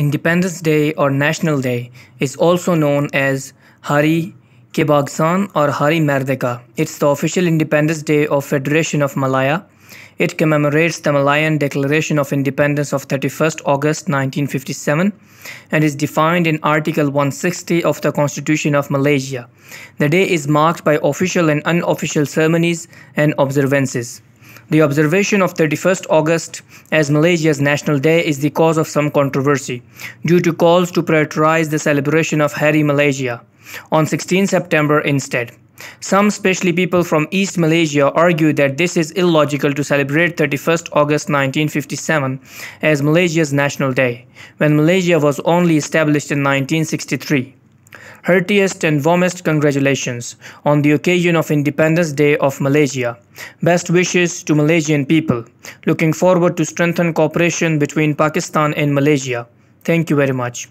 Independence Day or National Day is also known as Hari Kebagsan or Hari Merdeka. It's the official Independence Day of Federation of Malaya. It commemorates the Malayan Declaration of Independence of 31st August 1957 and is defined in Article 160 of the Constitution of Malaysia. The day is marked by official and unofficial ceremonies and observances. The observation of 31st August as Malaysia's National Day is the cause of some controversy due to calls to prioritize the celebration of Hari Malaysia on 16 September instead. Some, especially people from East Malaysia, argue that this is illogical to celebrate 31st August 1957 as Malaysia's National Day, when Malaysia was only established in 1963. Heartiest and warmest congratulations on the occasion of Independence Day of Malaysia. Best wishes to Malaysian people. Looking forward to strengthen cooperation between Pakistan and Malaysia. Thank you very much.